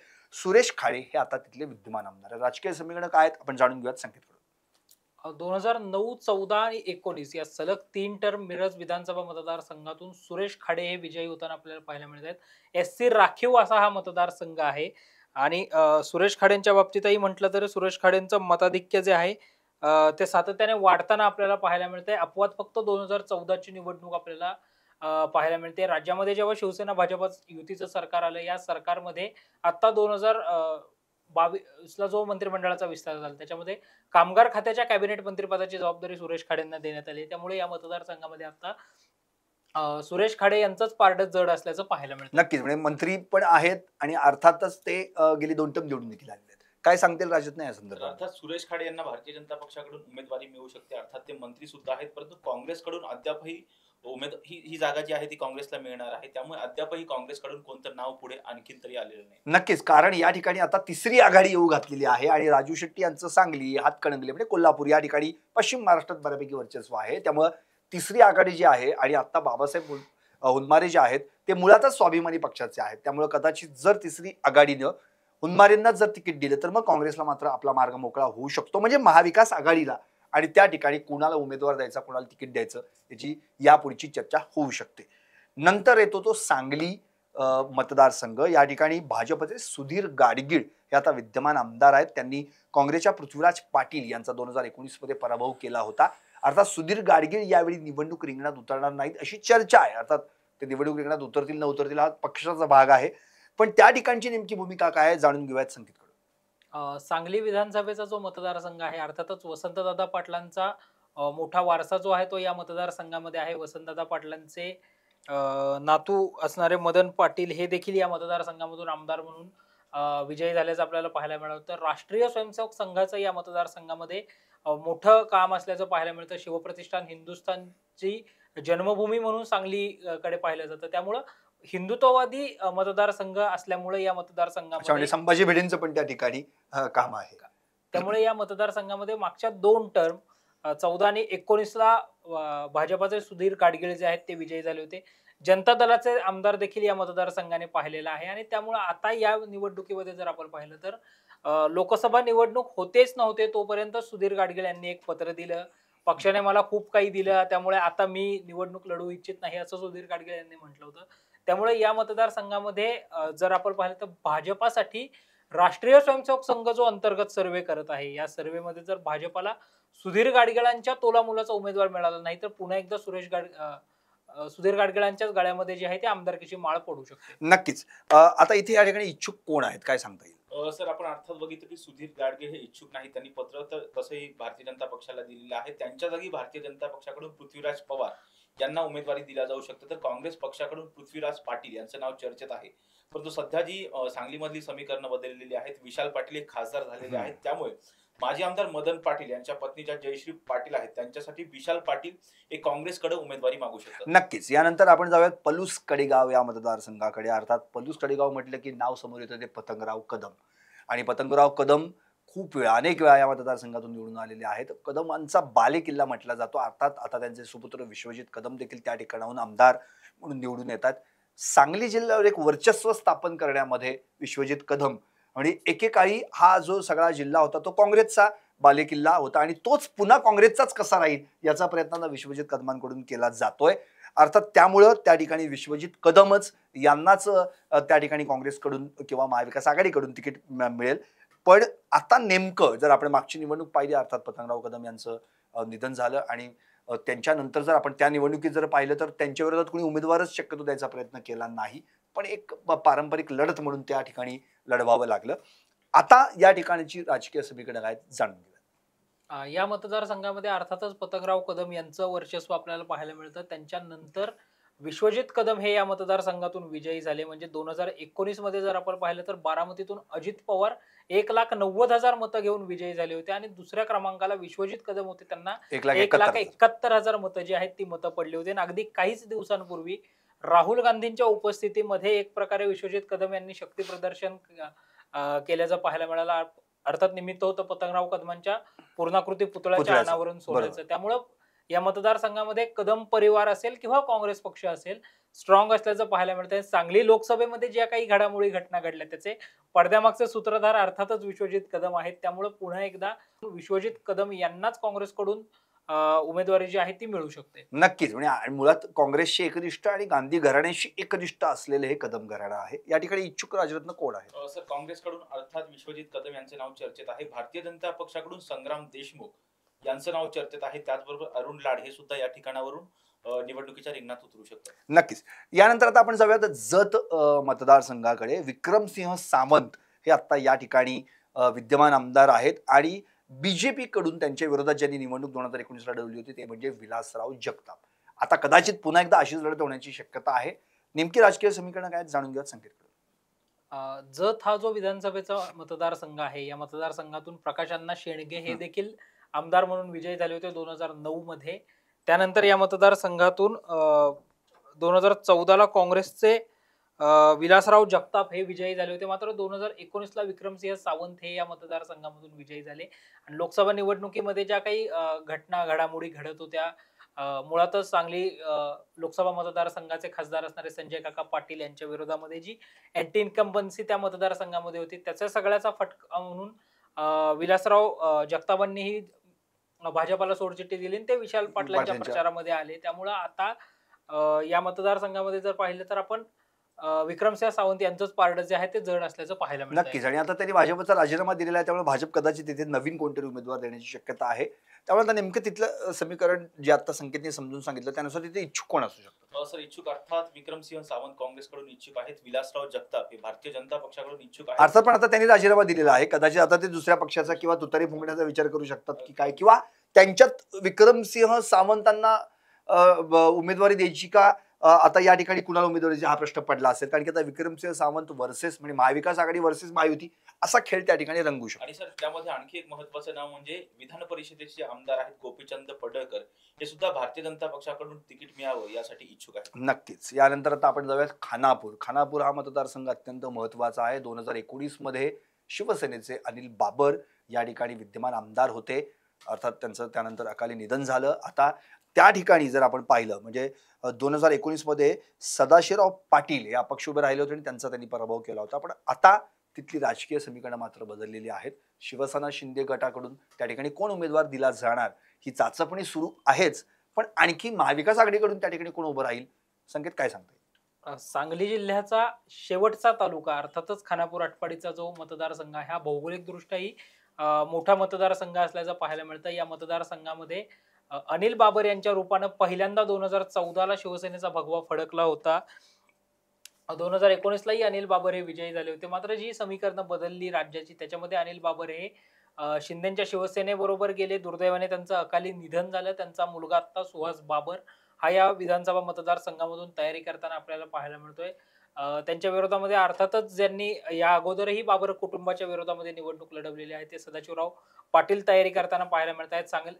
सुरेश खाडे हे आता तिथले विद्यमान आमदार राजकीय समीकरण काय आहेत आपण जाणून घेऊयात संकेतकडून
दोन हजार नऊ चौदा आणि एकोणीस या सलग तीन टर्म मिरज विधानसभा मतदारसंघातून सुरेश खाडे हे विजयी होताना आपल्याला पाहायला मिळत आहेत एस सी राखीव असा हा मतदारसंघ आहे आणि सुरेश खाडेंच्या बाबतीतही म्हटलं तर सुरेश खाडेंचं मताधिक्य जे आहे ते सातत्याने वाढताना आपल्याला पाहायला मिळते अपवाद फक्त दोन हजार चौदाची निवडणूक आपल्याला पाहायला मिळते राज्यामध्ये जेव्हा शिवसेना भाजप युतीचं सरकार आलं या सरकारमध्ये आता दोन हजार बावीसला जो मंत्रिमंडळाचा विस्तार झाला त्याच्यामध्ये कामगार खात्याच्या कॅबिनेट मंत्रिपदाची जबाबदारी सुरेश खाडेंना देण्यात आली त्यामुळे या मतदारसंघामध्ये आता सुरेश खाडे यांचंच पारडं जड असल्याचं पाहायला मिळतं
नक्कीच म्हणजे मंत्री पण आहेत आणि अर्थातच ते गेली दोन टर्म निवडून देखील आलेले काय सांगतील राजत नाही या संदर्भात
अर्थात सुरेश खाडे यांना भारतीय जनता पक्षाकडून उमेदवारी मिळू शकते अर्थात ते मंत्री सुद्धा आहेत परंतु काँग्रेसकडून अद्यापही उमेद ही ही जागा जी आहे ती काँग्रेसला मिळणार आहे त्यामुळे अद्यापही काँग्रेसकडून कोणतं नाव पुढे आणखीन तरी आलेलं
नाही नक्कीच कारण या ठिकाणी आता तिसरी आघाडी येऊ घातलेली आहे आणि राजू शेट्टी यांचं सांगली हातकणंगले म्हणजे कोल्हापूर या ठिकाणी पश्चिम महाराष्ट्रात बऱ्यापैकी वर्चस्व आहे त्यामुळं तिसरी आघाडी जी आहे आणि आता बाबासाहेब हुनमारे जे आहेत ते मुळातच स्वाभिमानी पक्षाचे आहेत त्यामुळे कदाचित जर तिसरी आघाडीनं हुनमारींनाच जर तिकीट दिलं तर मग काँग्रेसला मात्र आपला मार्ग मोकळा होऊ शकतो म्हणजे महाविकास आघाडीला आणि त्या ठिकाणी कुणाला उमेदवार द्यायचा कुणाला तिकीट द्यायचं याची यापुढची चर्चा होऊ शकते नंतर येतो तो सांगली मतदारसंघ या ठिकाणी भाजपचे सुधीर गाडगीळ हे आता विद्यमान आमदार आहेत त्यांनी काँग्रेसच्या पृथ्वीराज पाटील यांचा दोन हजार एकोणीसमध्ये पराभव केला होता अर्थात सुधीर गाडगीळ यावेळी निवडणूक रिंगणात उतरणार नाहीत अशी चर्चा आहे अर्थात ते निवडणूक रिंगणात उतरतील न उतरतील हा पक्षाचा भाग आहे पण त्या ठिकाणची नेमकी भूमिका काय जाणून घेऊयात
संकेतकडून सांगली विधानसभेचा जो मतदारसंघ आहे अर्थातच वसंतदादा पाटलांचा मोठा वारसा जो आहे तो या मतदारसंघामध्ये आहे वसंतदादा पाटलांचे नातू असणारे मदन पाटील हे देखील या मतदारसंघामधून आमदार म्हणून विजयी झाल्याचं आपल्याला पाहायला मिळालं तर राष्ट्रीय स्वयंसेवक संघाचं या मतदारसंघामध्ये मोठं काम असल्याचं पाहायला मिळतं शिवप्रतिष्ठान हिंदुस्थानची जन्मभूमी म्हणून सांगलीकडे पाहिलं जातं त्यामुळं हिंदुत्ववादी मतदारसंघ असल्यामुळे या मतदारसंघामध्ये म्हणजे संभाजी
भिडेंचं पण त्या ठिकाणी काम आहे
त्यामुळे या मतदारसंघामध्ये मागच्या दोन टर्म चौदा आणि एकोणीसला भाजपाचे सुधीर काडगिळे जे आहेत ते विजयी झाले होते जनता दलाचे आमदार देखील या मतदारसंघाने पाहिलेला आहे आणि त्यामुळे आता या निवडणुकीमध्ये जर आपण पाहिलं तर लोकसभा निवडणूक होतेच नव्हते तोपर्यंत सुधीर गाडगिळ यांनी एक पत्र दिलं पक्षाने मला खूप काही दिलं त्यामुळे आता मी निवडणूक लढू इच्छित नाही असं सुधीर गाडगिळ यांनी म्हटलं होतं त्यामुळे या मतदारसंघामध्ये जर आपण पाहिलं तर भाजपासाठी राष्ट्रीय स्वयंसेवक संघ जो अंतर्गत सर्वे करत आहे या सर्वेमध्ये जर भाजपाला सुधीर तोला तोलामुलाचा उमेदवार मिळाला नाही तर पुन्हा एकदा सुरेश गाड सुधीर गाडगेळांच्याच गळ्यामध्ये जे आहे ते आमदारकीची माळ पडू शकतो
नक्कीच आता इथे या ठिकाणी इच्छुक कोण आहेत काय सांगता
येईल सर आपण अर्थात बघितलं की
सुधीर गाडगे हे इच्छुक नाही त्यांनी पत्र तर तसंही भारतीय जनता पक्षाला दिलेलं आहे त्यांच्या जागी भारतीय जनता पक्षाकडून पृथ्वीराज पवार यांना उमेदवारी दिला जाऊ शकते तर काँग्रेस पक्षाकडून पृथ्वीराज पाटील यांचं नाव चर्चेत आहे परंतु सध्या जी सांगलीमधली समीकरणं बदललेली आहेत विशाल पाटील हे खासदार झालेले आहेत त्यामुळे माजी आमदार मदन पाटील यांच्या पत्नी जयश्री पाटील आहेत त्यांच्यासाठी विशाल पाटील हे काँग्रेसकडे उमेदवारी मागू शकतात
नक्कीच यानंतर आपण जाऊयात पलूस कडेगाव या मतदारसंघाकडे अर्थात पलूस कडेगाव म्हटलं की नाव समोर येतं ते पतंगराव कदम आणि पतंगराव कदम खूप वेळा अनेक वेळा या मतदारसंघातून निवडून आलेले आहेत कदमांचा बालेकिल्ला म्हटला जातो अर्थात आता त्यांचे सुपुत्र विश्वजित कदम देखील त्या ठिकाणाहून आमदार म्हणून निवडून येतात सांगली जिल्ह्यावर एक वर्चस्व स्थापन करण्यामध्ये विश्वजित कदम आणि एकेकाळी हा जो सगळा जिल्हा होता तो काँग्रेसचा बालेकिल्ला होता आणि तोच पुन्हा काँग्रेसचाच कसा राहील याचा प्रयत्न विश्वजित कदमांकडून केला जातोय अर्थात त्यामुळं त्या ठिकाणी विश्वजित कदमच यांनाच त्या ठिकाणी काँग्रेसकडून किंवा महाविकास आघाडीकडून तिकीट मिळेल पण आता नेमकं जर आपण मागची निवडणूक पाहिली अर्थात पतंगराव कदम यांचं निधन झालं आणि त्यांच्यानंतर जर आपण त्या निवडणुकीत जर पाहिलं तर त्यांच्या विरोधात कोणी उमेदवारच शक्यतो द्यायचा प्रयत्न केला नाही पण एक पारंपरिक लढत म्हणून त्या ठिकाणी लढवावं लागलं आता या ठिकाणची राजकीय समीकरण काय जाणून
घेऊया या मतदारसंघामध्ये अर्थातच पतंगराव कदम यांचं वर्चस्व आपल्याला पाहायला मिळतं त्यांच्यानंतर विश्वजित कदम हे या मतदारसंघातून विजयी झाले म्हणजे दोन हजार एकोणीस मध्ये जर आपण पाहिलं तर बारामतीतून अजित पवार एक लाख नव्वद हजार मतं घेऊन विजयी झाले होते आणि दुसऱ्या क्रमांकाला विश्वजित कदम होते त्यांना एक लाख एकाहत्तर हजार मतं जी आहेत ती मतं पडली होती आणि अगदी काहीच दिवसांपूर्वी राहुल गांधींच्या उपस्थितीमध्ये एक प्रकारे विश्वजित कदम यांनी शक्ती प्रदर्शन केल्याचं पाहायला मिळालं अर्थात निमित्त होतं पतंगराव कदमांच्या पूर्णाकृती पुतळ्याच्या अनावरून सोडायचं त्यामुळं या मतदारसंघामध्ये कदम परिवार असेल किंवा काँग्रेस पक्ष असेल स्ट्रॉंग असल्याचं पाहायला मिळतं सांगली लोकसभेमध्ये ज्या काही घडामोडी घटना घडल्या त्याचे पडद्यामागचे सूत्रधार अर्थातच विश्वजित कदम आहेत त्यामुळे पुन्हा एकदा विश्वजित कदम यांनाच काँग्रेसकडून उमेदवारी जी आहे ती मिळू शकते
नक्कीच म्हणजे मुळात काँग्रेसची एकनिष्ठ आणि गांधी घराण्याशी एकनिष्ठ असलेले हे कदम घराणा आहे या ठिकाणी इच्छुक राजरत्न कोण
आहे सर काँग्रेसकडून अर्थात विश्वजित कदम यांचे नाव चर्चेत आहे भारतीय जनता पक्षाकडून संग्राम देशमुख यांचं नाव चर्चेत आहे त्याचबरोबर अरुण लाड हे सुद्धा या ठिकाणावरून निवडणुकीच्या रिंगणात उतरू शकतात
नक्कीच यानंतर आता आपण जाऊयात जत मतदारसंघाकडे विक्रमसिंह सामंत हे आता या ठिकाणी विद्यमान आमदार आहेत आणि बीजेपी कडून त्यांच्या विरोधात ज्यांनी निवडणूक दोन हजार एकोणीसला डवली होती ते म्हणजे विलासराव जगताप आता कदाचित पुन्हा एकदा अशीच लढत होण्याची शक्यता आहे नेमकी राजकीय समीकरण काय जाणून घ्या संकेत
जत हा जो विधानसभेचा मतदारसंघ आहे या मतदारसंघातून प्रकाशांना शेणगे हे देखील आमदार म्हणून विजयी झाले होते दोन हजार नऊ मध्ये त्यानंतर या मतदारसंघातून दोन हजार चौदाला काँग्रेसचे विलासराव जगताप हे विजयी झाले होते मात्र दोन हजार एकोणीसला विक्रमसिंह सावंत हे या मतदारसंघामधून विजयी झाले आणि लोकसभा निवडणुकीमध्ये ज्या काही घटना घडामोडी घडत होत्या मुळातच सांगली लोकसभा मतदारसंघाचे खासदार असणारे संजय काका पाटील यांच्या विरोधामध्ये जी अँटी इन्कम्बन्सी त्या मतदारसंघामध्ये होती त्याचा सगळ्याचा फटका म्हणून विलासराव जगतापांनीही भाजपाला सोडचिठ्ठी दिली आणि ते विशाल पाटलांच्या प्रचारामध्ये आले त्यामुळं आता या मतदारसंघामध्ये जर पाहिलं तर आपण विक्रमसिंह सावंत यांचंच पार्ट जे आहे ते जड असल्याचं पाहायला नक्कीच
आणि आता त्यांनी भाजपचा राजीनामा दिलेला आहे त्यामुळे भाजप कदाचित तिथे नवीन कोणतरी उमेदवार देण्याची शक्यता आहे त्यामुळे आता नेमकं तिथलं समीकरण जे आता संकेतने समजून सांगितलं त्यानुसार तिथे इच्छुक कोण असू
शकतो हो, सर इच्छुक अर्थात विक्रमसिंह सावंत काँग्रेसकडून इच्छुक आहेत विलासराव जगताप हे भारतीय जनता पक्षाकडून इच्छुक आहेत अर्थात पण
आता त्यांनी राजीनामा दिलेला आहे कदाचित आता ते दुसऱ्या पक्षाचा किंवा तुतारी फुंकण्याचा विचार करू शकतात की काय किंवा त्यांच्यात विक्रमसिंह सावंतांना उमेदवारी द्यायची का आता या ठिकाणी कुणाला उमेदवारी हा प्रश्न पडला असेल कारण की आता विक्रमसिंह सावंत वर्सेस म्हणजे महाविकास आघाडी वर्सेस महायुती असा खेळ त्या ठिकाणी रंगू शकतो आणि
सर त्यामध्ये आणखी एक महत्वाचं नाव म्हणजे विधान परिषदेचे आमदार आहेत गोपीचंद पडळकर हे सुद्धा भारतीय जनता पक्षाकडून तिकीट मिळावं यासाठी इच्छुक
आहे नक्कीच यानंतर आता आपण जाऊयात खानापूर खानापूर हा मतदारसंघ अत्यंत महत्वाचा आहे दोन हजार एकोणीस मध्ये शिवसेनेचे अनिल बाबर या ठिकाणी विद्यमान आमदार होते अर्थात त्यांचं त्यानंतर अकाली निधन झालं आता त्या ठिकाणी जर आपण पाहिलं म्हणजे दोन हजार एकोणीसमध्ये सदाशिवराव पाटील या पक्ष उभे राहिले होते आणि त्यांचा त्यांनी पराभव केला होता पण आता तिथली राजकीय समीकरणं मात्र बदललेली आहेत शिवसेना शिंदे गटाकडून त्या ठिकाणी कोण उमेदवार दिला जाणार ही चाचपणी सुरू आहेच पण आणखी महाविकास आघाडीकडून त्या ठिकाणी कोण उभं राहील संकेत काय सांगता
सांगली जिल्ह्याचा शेवटचा तालुका अर्थातच खानापूर आटपाडीचा जो मतदारसंघ हा भौगोलिकदृष्ट्याही मोठा मतदारसंघ असल्याचं पाहायला मिळतं या मतदारसंघामध्ये अनिल बाबर यांच्या रूपानं पहिल्यांदा दोन हजार चौदाला शिवसेनेचा भगवा फडकला होता दोन हजार एकोणीसलाही अनिल बाबर हे विजयी झाले होते मात्र जी समीकरणं बदलली राज्याची त्याच्यामध्ये अनिल बाबर हे शिंदेच्या शिवसेनेबरोबर गेले दुर्दैवाने त्यांचं अकाली निधन झालं त्यांचा मुलगा आत्ता सुहास बाबर हा या विधानसभा मतदारसंघामधून तयारी करताना आपल्याला पाहायला मिळतोय त्यांच्या विरोधामध्ये अर्थातच ज्यांनी या अगोदरही बाबर कुटुंबाच्या विरोधामध्ये निवडणूक लढवलेली आहे ते सदाशिवराव पाटील तयारी करताना पाहायला मिळत आहेत सांगेल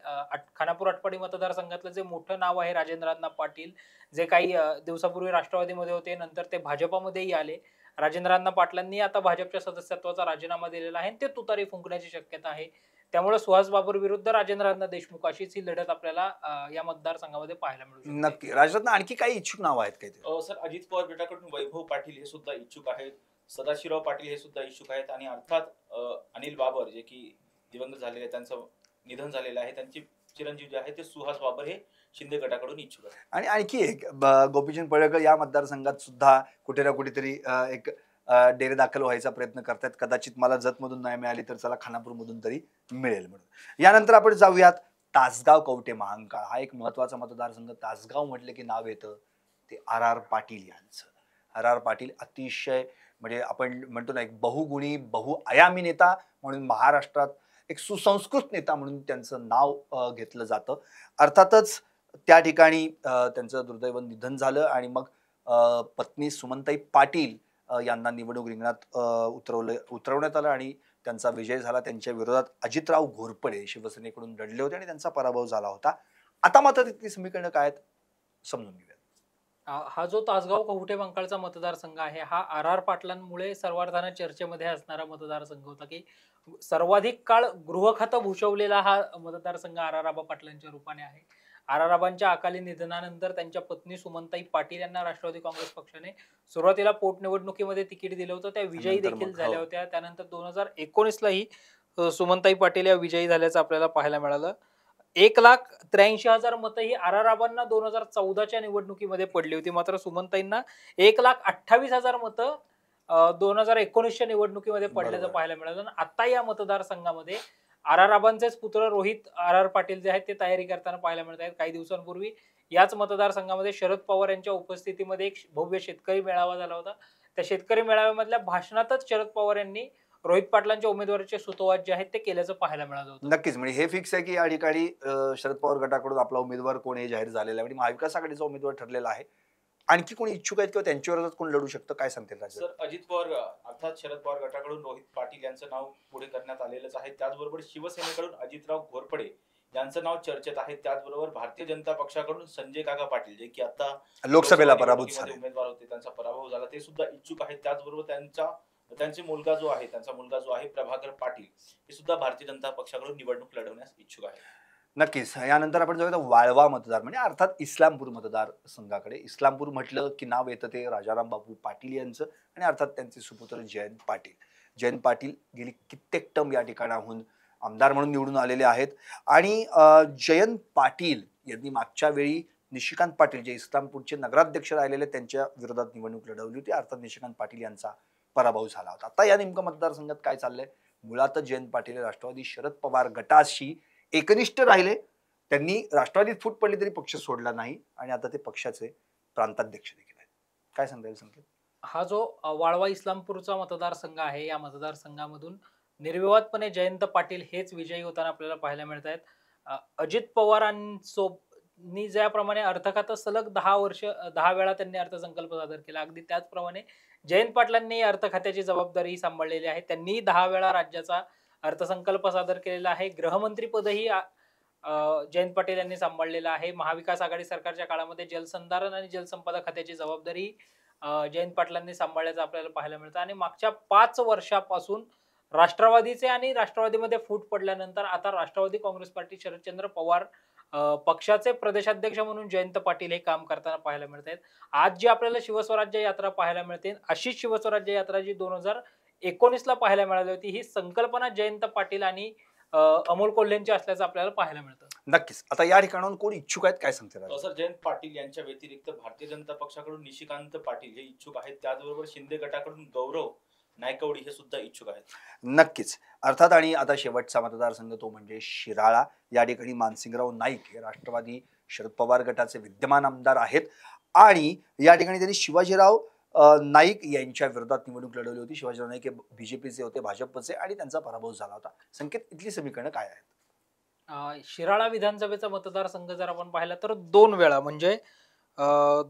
खानापूर आटपाडी मतदारसंघातलं जे मोठं नाव आहे राजेंद्रांना पाटील जे काही दिवसापूर्वी राष्ट्रवादीमध्ये होते नंतर ते भाजपामध्येही आले राजेंद्रांना पाटलांनी आता भाजपच्या सदस्यत्वाचा राजीनामा दिलेला आहे ते तुतारी फुंकण्याची शक्यता आहे त्यामुळे सुहास बाबर विरुद्ध राजेंद्रनाथ देशमुख अशीच ही लढत आपल्याला या मतदारसंघामध्ये पाहायला मिळू
नक्की राजरत्न आणखी काही इच्छुक नाव आहेत
काही सर अजित पवार गटाकडून वैभव
पाटील हे सुद्धा इच्छुक आहेत सदाशिवराव पाटील हे सुद्धा इच्छुक आहेत आणि अर्थात अनिल बाबर जे की दिवंगत झालेले त्यांचं निधन झालेलं आहे त्यांची चिरंजीव जे आहे ते सुहास बाबर हे शिंदे गटाकडून इच्छुक आहेत
आणि आणखी एक गोपीचंद पडळकर या मतदारसंघात सुद्धा कुठे ना कुठेतरी एक डेरे दाखल व्हायचा प्रयत्न करतात कदाचित मला जतमधून नाही मिळाली तर चला खानापूरमधून तरी मिळेल म्हणून यानंतर आपण जाऊयात तासगाव कवटे महांकाळ हा एक महत्वाचा मतदारसंघ तासगाव म्हटलं की नाव येतं ते आर आर पाटील यांचं आर आर पाटील अतिशय म्हणजे आपण म्हणतो ना एक बहुगुणी बहुआयामी नेता म्हणून महाराष्ट्रात एक सुसंस्कृत नेता म्हणून त्यांचं नाव घेतलं जातं अर्थातच त्या ठिकाणी त्यांचं दुर्दैव निधन झालं आणि मग पत्नी सुमंताई पाटील यांना निवडणूक रिंगणात उतरवले उतरवण्यात आलं आणि त्यांचा विजय झाला त्यांच्या विरोधात अजितराव घोरपडे शिवसेनेकडून लढले होते आणि त्यांचा पराभव झाला होता आता मात्र तिथली समीकरणं काय आहेत समजून घेऊया
हा जो तासगाव कवठे बंकाळचा मतदारसंघ आहे हा आर आर पाटलांमुळे सर्वार्थानं चर्चेमध्ये असणारा मतदारसंघ होता की सर्वाधिक काळ गृहखातं भूषवलेला हा मतदारसंघ आर आर आबा पाटलांच्या रूपाने आहे आराराबांच्या अकाली निधनानंतर त्यांच्या पत्नी सुमनताई पाटील यांना राष्ट्रवादी काँग्रेस पक्षाने सुरुवातीला पोटनिवडणुकीमध्ये तिकीट दिलं होतं त्या विजयी देखील झाल्या हो. होत्या त्यानंतर दोन हजार एकोणीसलाही सुमनताई पाटील या विजयी झाल्याचं आपल्याला पाहायला मिळालं एक लाख त्र्याऐंशी हजार मतं ही आराराबांना दोन हजार चौदाच्या निवडणुकीमध्ये पडली होती मात्र सुमनताईंना एक लाख अठ्ठावीस हजार मतं दोन हजार एकोणीसच्या निवडणुकीमध्ये पडल्याचं पाहायला मिळालं आता या मतदारसंघामध्ये आर आर आबांचेच पुत्र रोहित आर आर पाटील जे आहेत ते तयारी करताना पाहायला मिळत आहेत काही दिवसांपूर्वी याच मतदारसंघामध्ये शरद पवार यांच्या उपस्थितीमध्ये एक भव्य शेतकरी मेळावा झाला होता त्या शेतकरी मेळाव्यामधल्या भाषणातच शरद पवार यांनी रोहित पाटलांच्या उमेदवाराचे सुतोवाद जे आहेत ते केल्याचं पाहायला मिळालं होतं
नक्कीच म्हणजे हे फिक्स आहे की या ठिकाणी शरद पवार गटाकडून आपला उमेदवार कोण हे जाहीर झालेला आहे म्हणजे महाविकास आघाडीचा उमेदवार ठरलेला आहे आणखी कोणी इच्छुक आहेत किंवा त्यांच्यावर कोण लढू शकतं काय सांगतील सर
अजित पवार अर्थात शरद पवार गटाकडून रोहित पाटील यांचं नाव पुढे करण्यात आलेलंच आहे त्याचबरोबर शिवसेनेकडून अजितराव घोरपडे यांचं नाव चर्चेत आहे त्याचबरोबर भारतीय जनता पक्षाकडून संजय काका पाटील जे की आता
लोकसभेला पराभूत झाले
उमेदवार होते त्यांचा पराभव झाला ते सुद्धा इच्छुक आहेत त्याचबरोबर त्यांचा त्यांचे मुलगा जो आहे त्यांचा मुलगा जो आहे प्रभाकर पाटील हे सुद्धा भारतीय जनता पक्षाकडून निवडणूक लढवण्यास इच्छुक आहे
नक्कीच यानंतर आपण जाऊया वाळवा मतदार म्हणजे अर्थात इस्लामपूर मतदार संघाकडे इस्लामपूर म्हटलं की नाव येतं ते राजाराम बापू पाटील यांचं आणि अर्थात त्यांचे सुपुत्र जयंत पाटील जयंत पाटील गेली कित्येक टम या ठिकाणाहून आमदार म्हणून निवडून आलेले आहेत आणि जयंत पाटील यांनी मागच्या वेळी निशिकांत पाटील जे इस्लामपूरचे नगराध्यक्ष राहिलेले त्यांच्या विरोधात निवडणूक लढवली होती अर्थात निशिकांत पाटील यांचा पराभव झाला होता आता या नेमकं मतदारसंघात काय चाललंय मुळात जयंत पाटील राष्ट्रवादी शरद पवार गटाशी एकनिष्ठ राहिले त्यांनी राष्ट्रवादीत फूट पडली तरी पक्ष सोडला नाही आणि आता ते पक्षाचे प्रांताध्यक्ष देखील आहेत काय सांगता येईल
हा जो वाळवा इस्लामपूरचा मतदारसंघ आहे या मतदारसंघामधून निर्विवादपणे जयंत पाटील हेच विजयी होताना आपल्याला पाहायला मिळत आहेत अजित पवारांसोबनी ज्याप्रमाणे अर्थखाता सलग दहा वर्ष दहा वेळा त्यांनी अर्थसंकल्प सादर केला अगदी त्याचप्रमाणे जयंत पाटलांनी अर्थखात्याची जबाबदारी सांभाळलेली आहे त्यांनीही दहा वेळा राज्याचा अर्थसंकल्प सादर केलेला आहे गृहमंत्रीपदही जयंत पटेल यांनी सांभाळलेलं आहे महाविकास आघाडी सरकारच्या काळामध्ये जलसंधारण आणि जलसंपदा खात्याची जबाबदारी जयंत पाटलांनी सांभाळल्याचं आपल्याला पाहायला मिळतं आणि मागच्या पाच वर्षापासून राष्ट्रवादीचे आणि राष्ट्रवादीमध्ये फूट पडल्यानंतर आता राष्ट्रवादी काँग्रेस पार्टी शरदचंद्र पवार पक्षाचे प्रदेशाध्यक्ष म्हणून जयंत पाटील हे काम करताना पाहायला मिळत आहेत आज जी आपल्याला शिवस्वराज्य यात्रा पाहायला मिळते अशीच शिवस्वराज्य यात्रा जी दोन हजार एकोणीसला पाहायला मिळाली होती ही संकल्पना जयंत पाटील आणि अमोल कोल्ह्यांची असल्याचं आपल्याला पाहायला मिळतं
नक्कीच आता या ठिकाणाहून कोण इच्छुक आहेत काय सांगते हो, सर
जयंत पाटील यांच्या व्यतिरिक्त भारतीय जनता पक्षाकडून निशिकांत पाटील हे इच्छुक आहेत त्याचबरोबर शिंदे गटाकडून गौरव नायकवडी हे सुद्धा इच्छुक आहेत
नक्कीच अर्थात आणि आता शेवटचा मतदारसंघ तो म्हणजे शिराळा या ठिकाणी मानसिंगराव नाईक हे राष्ट्रवादी शरद पवार गटाचे विद्यमान आमदार आहेत आणि या ठिकाणी त्यांनी शिवाजीराव नाईक यांच्या विरोधात निवडणूक लढवली होती शिवाजीराव नाईक हे बीजेपीचे होते भाजपचे आणि त्यांचा पराभव झाला होता
संकेत इथली समीकरणं काय आहेत शिराळा विधानसभेचा मतदारसंघ जर आपण पाहिला तर दोन वेळा म्हणजे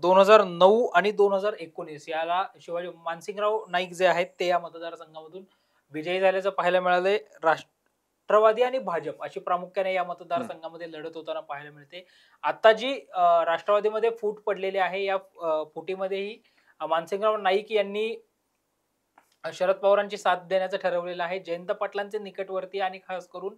दोन हजार नऊ आणि दोन हजार एकोणीस याला शिवाजी मानसिंगराव नाईक जे आहेत ते या मतदारसंघामधून विजयी झाल्याचं पाहायला मिळाले राष्ट्रवादी आणि भाजप अशी प्रामुख्याने या मतदारसंघामध्ये लढत होताना पाहायला मिळते आता जी राष्ट्रवादीमध्ये फूट पडलेली आहे या फुटीमध्येही मानसिंगराव नाईक यांनी शरद पवारांची साथ देण्याचं ठरवलेलं आहे जयंत पाटलांचे निकटवर्ती आणि खास करून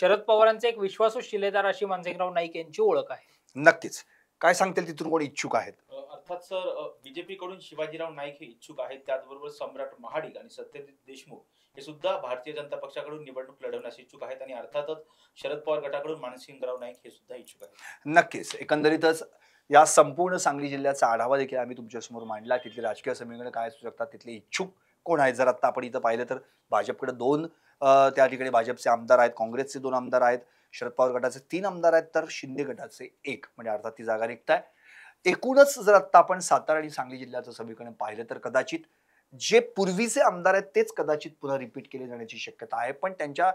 शरद पवारांचे एक विश्वासू शिलेदार अशी मानसिंगराव नाईक यांची ओळख आहे
नक्कीच काय सांगतील तिथून कोण इच्छुक आहेत
अर्थात सर बीजेपी कडून शिवाजीराव नाईक
हे इच्छुक आहेत त्याचबरोबर सम्राट महाडिक आणि सत्यजित देशमुख हे सुद्धा भारतीय जनता पक्षाकडून निवडणूक लढवण्यास इच्छुक आहेत आणि अर्थातच शरद पवार गटाकडून मानसिंगराव नाईक हे सुद्धा इच्छुक आहेत
नक्कीच एकंदरीतच या संपूर्ण सांगली जिल्ह्याचा आढावा देखील आम्ही तुमच्यासमोर मांडला तिथले राजकीय समीकरण काय असू शकतात तिथले इच्छुक कोण आहेत जर आत्ता आपण इथं पाहिलं तर भाजपकडे दोन त्या ठिकाणी भाजपचे आमदार आहेत काँग्रेसचे दोन आमदार आहेत शरद पवार गटाचे तीन आमदार आहेत तर शिंदे गटाचे एक म्हणजे अर्थात ती जागा रिक्त आहे एकूणच जर आत्ता आपण सातारा आणि सांगली जिल्ह्याचं समीकरण पाहिलं तर कदाचित जे पूर्वीचे आमदार आहेत तेच कदाचित पुन्हा रिपीट केले जाण्याची शक्यता आहे पण त्यांच्या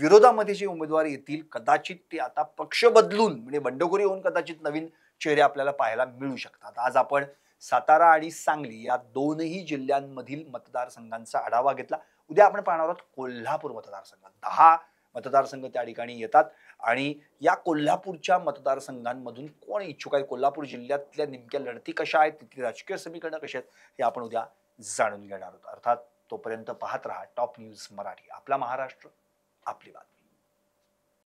विरोधामध्ये जे उमेदवार येतील कदाचित ते आता पक्ष बदलून म्हणजे बंडखोरी होऊन कदाचित नवीन चेहरे आपल्याला पाहायला मिळू शकतात आज आपण सातारा आणि सांगली या दोनही जिल्ह्यांमधील मतदारसंघांचा आढावा घेतला उद्या आपण पाहणार आहोत कोल्हापूर मतदारसंघात दहा मतदारसंघ त्या ठिकाणी येतात आणि या कोल्हापूरच्या मतदारसंघांमधून कोण इच्छुक आहे कोल्हापूर जिल्ह्यातल्या नेमक्या लढती कशा आहेत तिथली राजकीय समीकरणं कशा आहेत हे आपण उद्या जाणून घेणार आहोत अर्थात तोपर्यंत पाहत रहा टॉप न्यूज मराठी आपला महाराष्ट्र आपली बातमी